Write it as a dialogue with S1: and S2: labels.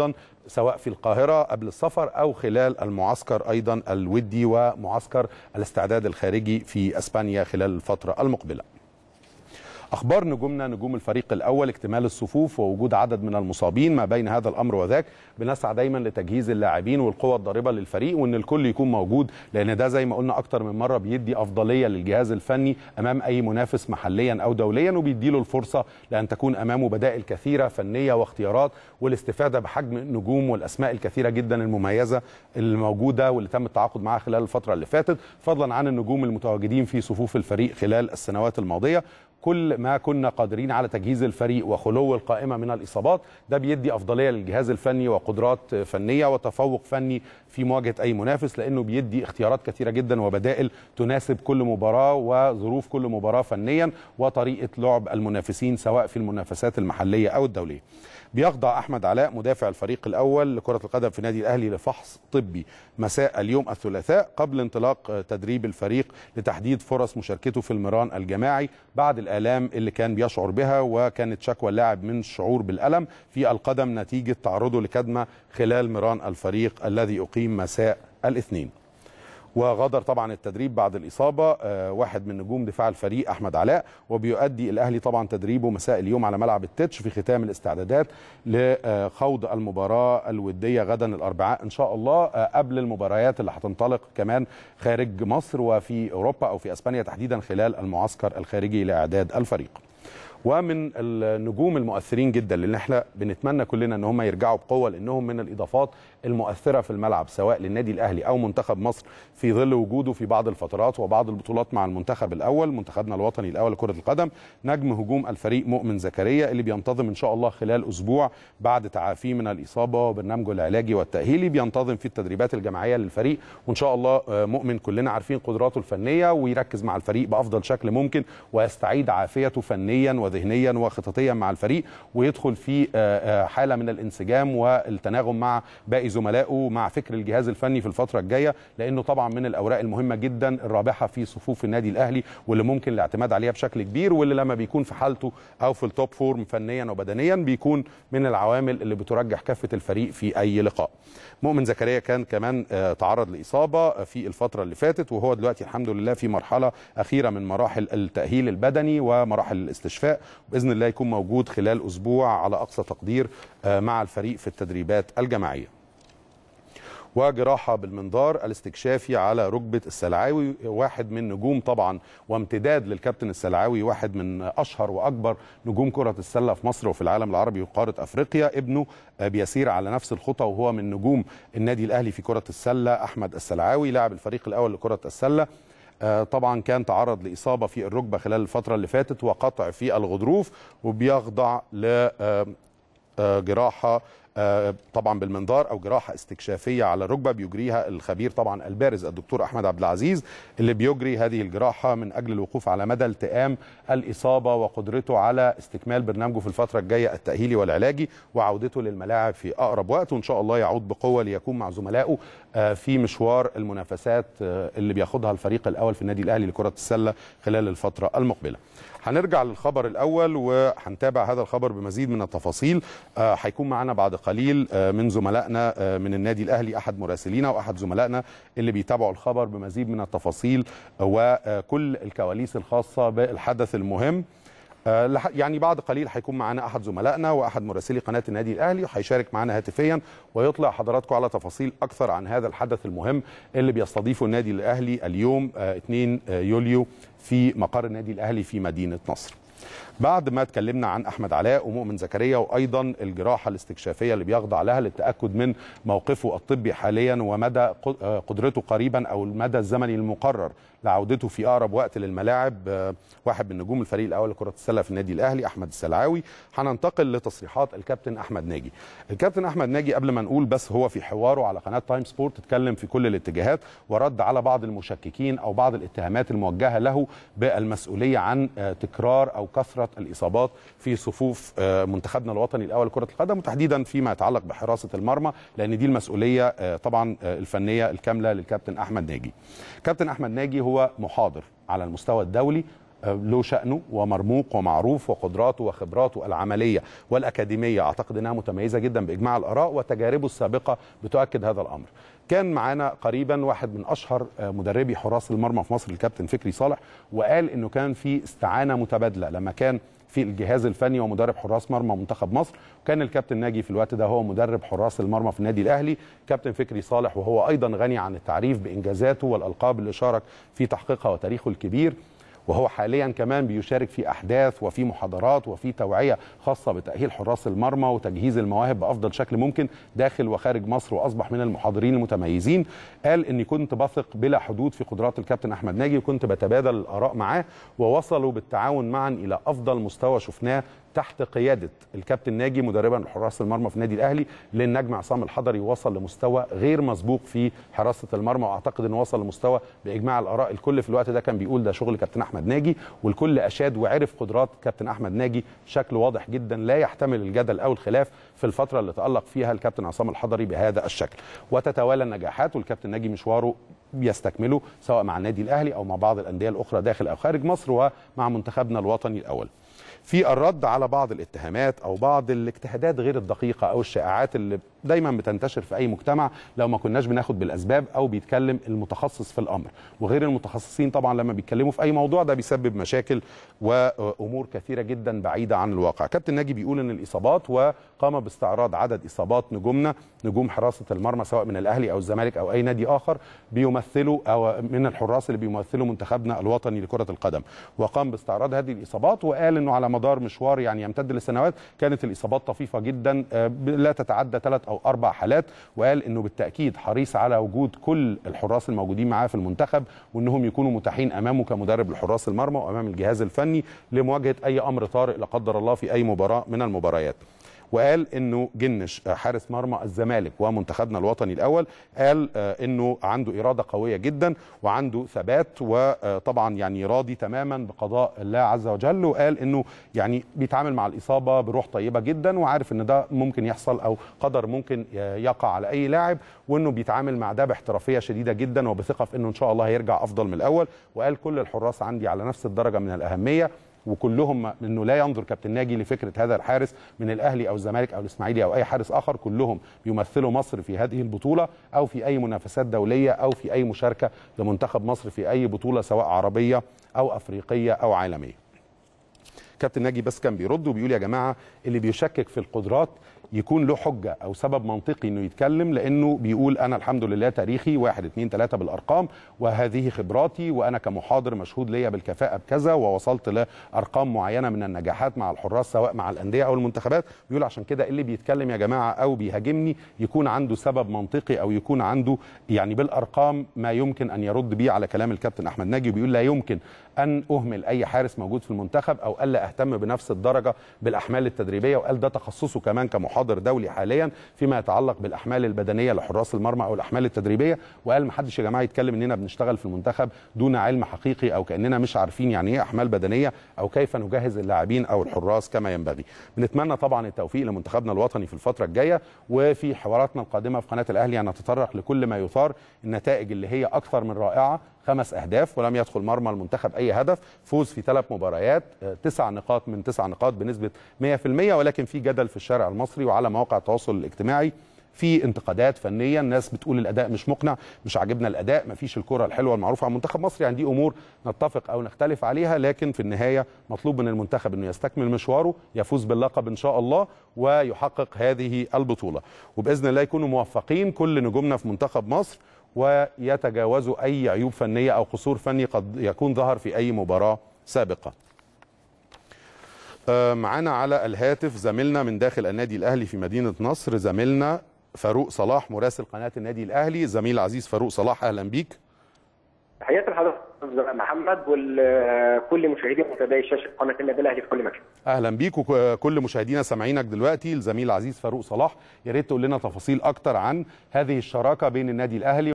S1: ايضا سواء في القاهره قبل السفر او خلال المعسكر ايضا الودي ومعسكر الاستعداد الخارجي في اسبانيا خلال الفتره المقبله أخبار نجومنا نجوم الفريق الأول اكتمال الصفوف ووجود عدد من المصابين ما بين هذا الأمر وذاك بنسعى دايما لتجهيز اللاعبين والقوى الضاربة للفريق وأن الكل يكون موجود لأن ده زي ما قلنا أكتر من مرة بيدي أفضلية للجهاز الفني أمام أي منافس محليا أو دوليا وبيديله الفرصة لأن تكون أمامه بدائل كثيرة فنية واختيارات والاستفادة بحجم النجوم والأسماء الكثيرة جدا المميزة الموجودة واللي تم التعاقد معها خلال الفترة اللي فاتت فضلا عن النجوم المتواجدين في صفوف الفريق خلال السنوات الماضية كل ما كنا قادرين على تجهيز الفريق وخلو القائمه من الاصابات ده بيدي افضليه للجهاز الفني وقدرات فنيه وتفوق فني في مواجهه اي منافس لانه بيدي اختيارات كثيره جدا وبدائل تناسب كل مباراه وظروف كل مباراه فنيا وطريقه لعب المنافسين سواء في المنافسات المحليه او الدوليه. بيخضع احمد علاء مدافع الفريق الاول لكره القدم في نادي الاهلي لفحص طبي مساء اليوم الثلاثاء قبل انطلاق تدريب الفريق لتحديد فرص مشاركته في المران الجماعي بعد الأهلي الآلام اللي كان بيشعر بها وكانت شكوى اللاعب من الشعور بالألم في القدم نتيجة تعرضه لكدمة خلال مران الفريق الذي أقيم مساء الاثنين وغادر طبعا التدريب بعد الإصابة آه، واحد من نجوم دفاع الفريق أحمد علاء وبيؤدي الأهلي طبعا تدريبه مساء اليوم على ملعب التتش في ختام الاستعدادات لخوض آه، المباراة الودية غدا الأربعاء إن شاء الله آه، قبل المباريات اللي هتنطلق كمان خارج مصر وفي أوروبا أو في أسبانيا تحديدا خلال المعسكر الخارجي لإعداد الفريق ومن النجوم المؤثرين جدا اللي احنا بنتمنى كلنا ان هم يرجعوا بقوه لانهم من الاضافات المؤثره في الملعب سواء للنادي الاهلي او منتخب مصر في ظل وجوده في بعض الفترات وبعض البطولات مع المنتخب الاول منتخبنا الوطني الاول لكره القدم نجم هجوم الفريق مؤمن زكريا اللي بينتظم ان شاء الله خلال اسبوع بعد تعافيه من الاصابه وبرنامجه العلاجي والتاهيلي بينتظم في التدريبات الجماعيه للفريق وان شاء الله آه، مؤمن كلنا عارفين قدراته الفنيه ويركز مع الفريق بافضل شكل ممكن ويستعيد عافيته فنيا وذهنيا وخططيا مع الفريق ويدخل في آه، آه، حاله من الانسجام والتناغم مع باقي زملائه مع فكر الجهاز الفني في الفتره الجايه لانه طبعا من الاوراق المهمه جدا الرابحه في صفوف النادي الاهلي واللي ممكن الاعتماد عليها بشكل كبير واللي لما بيكون في حالته او في التوب فورم فنيا وبدنيا بيكون من العوامل اللي بترجح كافة الفريق في اي لقاء. مؤمن زكريا كان كمان آه، تعرض لاصابه في الفتره اللي فاتت وهو دلوقتي الحمد لله في مرحله اخيره من مراحل التاهيل البدني ومراحل الاستشفاء باذن الله يكون موجود خلال اسبوع على اقصى تقدير آه، مع الفريق في التدريبات الجماعيه. وجراحه بالمنظار الاستكشافي على ركبه السلعاوي واحد من نجوم طبعا وامتداد للكابتن السلعاوي واحد من اشهر واكبر نجوم كره السله في مصر وفي العالم العربي وقاره افريقيا ابنه بيسير على نفس الخطى وهو من نجوم النادي الاهلي في كره السله احمد السلعاوي لاعب الفريق الاول لكره السله آه، طبعا كان تعرض لإصابة في الركبة خلال الفترة اللي فاتت وقطع في الغضروف وبيخضع لجراحة آه، آه، آه، طبعا بالمنظار او جراحه استكشافيه على الركبه بيجريها الخبير طبعا البارز الدكتور احمد عبد العزيز اللي بيجري هذه الجراحه من اجل الوقوف على مدى التئام الاصابه وقدرته على استكمال برنامجه في الفتره الجايه التاهيلي والعلاجي وعودته للملاعب في اقرب وقت وان شاء الله يعود بقوه ليكون مع زملائه آه، في مشوار المنافسات آه، اللي بياخدها الفريق الاول في النادي الاهلي لكره السله خلال الفتره المقبله هنرجع للخبر الاول وهنتابع هذا الخبر بمزيد من التفاصيل آه، هيكون معانا بعد قليل آه، من زملائنا آه، من النادي الاهلي احد مراسلينا واحد زملائنا اللي بيتابعوا الخبر بمزيد من التفاصيل وكل الكواليس الخاصه بالحدث المهم آه، يعني بعد قليل هيكون معانا احد زملائنا واحد مراسلي قناه النادي الاهلي هيشارك معانا هاتفيا ويطلع حضراتكم على تفاصيل اكثر عن هذا الحدث المهم اللي بيستضيفه النادي الاهلي اليوم 2 آه، آه، يوليو في مقر النادي الاهلي في مدينه نصر بعد ما اتكلمنا عن احمد علاء ومؤمن زكريا وايضا الجراحه الاستكشافيه اللي بيخضع لها للتاكد من موقفه الطبي حاليا ومدى آه، قدرته قريبا او المدى الزمني المقرر لعودته في اقرب وقت للملاعب آه، واحد من نجوم الفريق الاول لكره السله في النادي الاهلي احمد السلعاوي هننتقل لتصريحات الكابتن احمد ناجي الكابتن احمد ناجي قبل ما نقول بس هو في حواره على قناه تايم سبورت اتكلم في كل الاتجاهات ورد على بعض المشككين او بعض الاتهامات الموجهه له بالمسؤوليه عن آه، تكرار او كثره كثره الاصابات في صفوف آه، منتخبنا الوطني الاول لكره القدم وتحديدا فيما يتعلق بحراسه المرمى لان دي المسؤوليه آه، طبعا آه، الفنيه الكامله للكابتن احمد ناجي. كابتن احمد ناجي هو محاضر على المستوى الدولي له شأنه ومرموق ومعروف وقدراته وخبراته العملية والأكاديمية أعتقد أنها متميزة جدا بإجماع الآراء وتجاربه السابقة بتؤكد هذا الأمر كان معانا قريبا واحد من اشهر آه، مدربي حراس المرمى في مصر الكابتن فكري صالح وقال انه كان في استعانه متبادله لما كان في الجهاز الفني ومدرب حراس مرمى منتخب مصر وكان الكابتن ناجي في الوقت ده هو مدرب حراس المرمى في النادي الاهلي كابتن فكري صالح وهو ايضا غني عن التعريف بانجازاته والالقاب اللي شارك في تحقيقها وتاريخه الكبير وهو حاليا كمان بيشارك في احداث وفي محاضرات وفي توعيه خاصه بتاهيل حراس المرمى وتجهيز المواهب بافضل شكل ممكن داخل وخارج مصر واصبح من المحاضرين المتميزين قال اني كنت بثق بلا حدود في قدرات الكابتن احمد ناجي وكنت بتبادل الاراء معاه ووصلوا بالتعاون معا الى افضل مستوى شفناه تحت قياده الكابتن ناجي مدربا لحراس المرمى في النادي الاهلي للنجم عصام الحضري وصل لمستوى غير مسبوق في حراسه المرمى واعتقد انه وصل لمستوى باجماع الاراء الكل في الوقت ده كان بيقول ده شغل كابتن احمد احمد ناجي والكل اشاد وعرف قدرات كابتن احمد ناجي بشكل واضح جدا لا يحتمل الجدل او الخلاف في الفتره اللي تالق فيها الكابتن عصام الحضري بهذا الشكل وتتوالى النجاحات والكابتن ناجي مشواره بيستكمله سواء مع النادي الاهلي او مع بعض الانديه الاخرى داخل او خارج مصر ومع منتخبنا الوطني الاول في الرد على بعض الاتهامات او بعض الاجتهادات غير الدقيقه او الشائعات اللي دايما بتنتشر في اي مجتمع لو ما كناش بناخد بالاسباب او بيتكلم المتخصص في الامر وغير المتخصصين طبعا لما بيتكلموا في اي موضوع ده بيسبب مشاكل وامور كثيره جدا بعيده عن الواقع كابتن ناجي بيقول ان الاصابات وقام باستعراض عدد اصابات نجومنا نجوم حراسه المرمى سواء من الاهلي او الزمالك او اي نادي اخر بيمثلوا او من الحراس اللي بيمثلوا منتخبنا الوطني لكره القدم وقام باستعراض هذه الاصابات وقال انه على مدار مشوار يعني يمتد لسنوات كانت الاصابات طفيفه جدا آه، لا تتعدى ثلاث او اربع حالات وقال انه بالتاكيد حريص على وجود كل الحراس الموجودين معاه في المنتخب وانهم يكونوا متاحين امامه كمدرب لحراس المرمى وامام الجهاز الفني لمواجهه اي امر طارئ لا قدر الله في اي مباراه من المباريات وقال انه جنش حارس مرمى الزمالك ومنتخبنا الوطني الاول قال آه، انه عنده اراده قويه جدا وعنده ثبات وطبعا يعني راضي تماما بقضاء الله عز وجل وقال انه يعني بيتعامل مع الاصابه بروح طيبه جدا وعارف ان ده ممكن يحصل او قدر ممكن يقع على اي لاعب وانه بيتعامل مع ده باحترافيه شديده جدا وبثقه في انه ان شاء الله هيرجع افضل من الاول وقال كل الحراس عندي على نفس الدرجه من الاهميه وكلهم انه لا ينظر كابتن ناجي لفكره هذا الحارس من الاهلي او الزمالك او الاسماعيلي او اي حارس اخر كلهم بيمثلوا مصر في هذه البطوله او في اي منافسات دوليه او في اي مشاركه لمنتخب مصر في اي بطوله سواء عربيه او افريقيه او عالميه. كابتن ناجي بس كان بيرد وبيقول يا جماعه اللي بيشكك في القدرات يكون له حجه او سبب منطقي انه يتكلم لانه بيقول انا الحمد لله تاريخي واحد اثنين ثلاثه بالارقام وهذه خبراتي وانا كمحاضر مشهود ليا بالكفاءه بكذا ووصلت لارقام معينه من النجاحات مع الحراس سواء مع الانديه او المنتخبات بيقول عشان كده اللي بيتكلم يا جماعه او بيهاجمني يكون عنده سبب منطقي او يكون عنده يعني بالارقام ما يمكن ان يرد بيه على كلام الكابتن احمد ناجي وبيقول لا يمكن ان اهمل اي حارس موجود في المنتخب او الا اهتم بنفس الدرجه بالاحمال التدريبيه وقال ده تخصصه كمان كمحاضر حاضر دولي حاليا فيما يتعلق بالاحمال البدنيه لحراس المرمى او الاحمال التدريبيه وقال ما حدش يا جماعه يتكلم اننا بنشتغل في المنتخب دون علم حقيقي او كاننا مش عارفين يعني ايه احمال بدنيه او كيف نجهز اللاعبين او الحراس كما ينبغي بنتمنى طبعا التوفيق لمنتخبنا الوطني في الفتره الجايه وفي حواراتنا القادمه في قناه الاهلي هنتطرق لكل ما يثار النتائج اللي هي اكثر من رائعه خمس اهداف ولم يدخل مرمى المنتخب اي هدف فوز في ثلاث مباريات آه، تسع نقاط من تسع نقاط بنسبه 100% ولكن في جدل في الشارع المصري وعلى مواقع التواصل الاجتماعي في انتقادات فنيه الناس بتقول الاداء مش مقنع مش عاجبنا الاداء مفيش الكره الحلوه المعروفه عن منتخب مصر يعني دي امور نتفق او نختلف عليها لكن في النهايه مطلوب من المنتخب انه يستكمل مشواره يفوز باللقب ان شاء الله ويحقق هذه البطوله وباذن الله يكونوا موفقين كل نجومنا في منتخب مصر ويتجاوزوا أي عيوب فنية أو قصور فني قد يكون ظهر في أي مباراة سابقة آه، معانا على الهاتف زميلنا من داخل النادي الأهلي في مدينة نصر زميلنا فاروق صلاح مراسل قناة النادي الأهلي زميل عزيز فاروق صلاح أهلا بيك تحياتي لحضرتك محمد وكل مشاهدي ومتابعي شاشه قناه النادي الاهلي في كل مكان. اهلا بيك وكل مشاهدينا سامعينك دلوقتي الزميل عزيز فاروق صلاح يا ريت تقول لنا تفاصيل اكتر عن هذه الشراكه بين النادي الاهلي